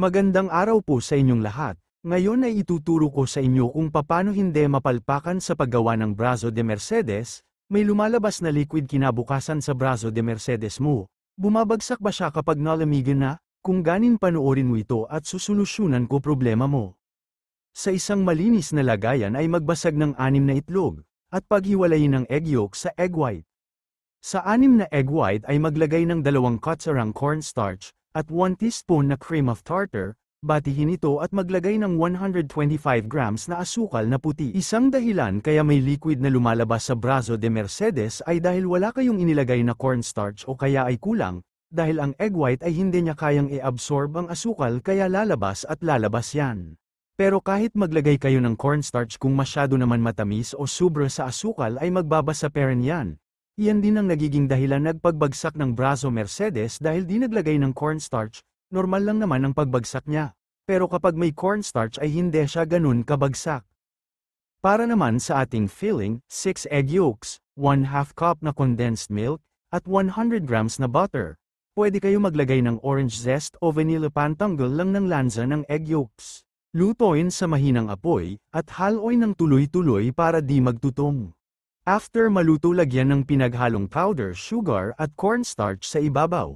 Magandang araw po sa inyong lahat. Ngayon ay ituturo ko sa inyo kung paano hindi mapalpakan sa paggawa ng Brazo de Mercedes, may lumalabas na liquid kinabukasan sa Brazo de Mercedes mo. Bumabagsak ba siya kapag nalamigan na? Kung ganin panoorin mo ito at susolusyonan ko problema mo. Sa isang malinis na lagayan ay magbasag ng anim na itlog, at paghiwalayin ng egg yolk sa egg white. Sa anim na egg white ay maglagay ng dalawang cuts around cornstarch, at 1 teaspoon na cream of tartar, batihin ito at maglagay ng 125 grams na asukal na puti. Isang dahilan kaya may liquid na lumalabas sa brazo de Mercedes ay dahil wala kayong inilagay na cornstarch o kaya ay kulang, dahil ang egg white ay hindi niya kayang i-absorb ang asukal kaya lalabas at lalabas yan. Pero kahit maglagay kayo ng cornstarch kung masyado naman matamis o sobra sa asukal ay magbabasa peren yan, Iyan din ang nagiging dahilan nagpagbagsak ng braso Mercedes dahil di naglagay ng cornstarch, normal lang naman ang pagbagsak niya. Pero kapag may cornstarch ay hindi siya ganun kabagsak. Para naman sa ating filling, 6 egg yolks, 1 half cup na condensed milk, at 100 grams na butter. Pwede kayo maglagay ng orange zest o vanilla pantanggal lang ng lanza ng egg yolks. Lutuin sa mahinang apoy, at haloy ng tuloy-tuloy para di magtutong. After maluto lagyan ng pinaghalong powder sugar at cornstarch sa ibabaw.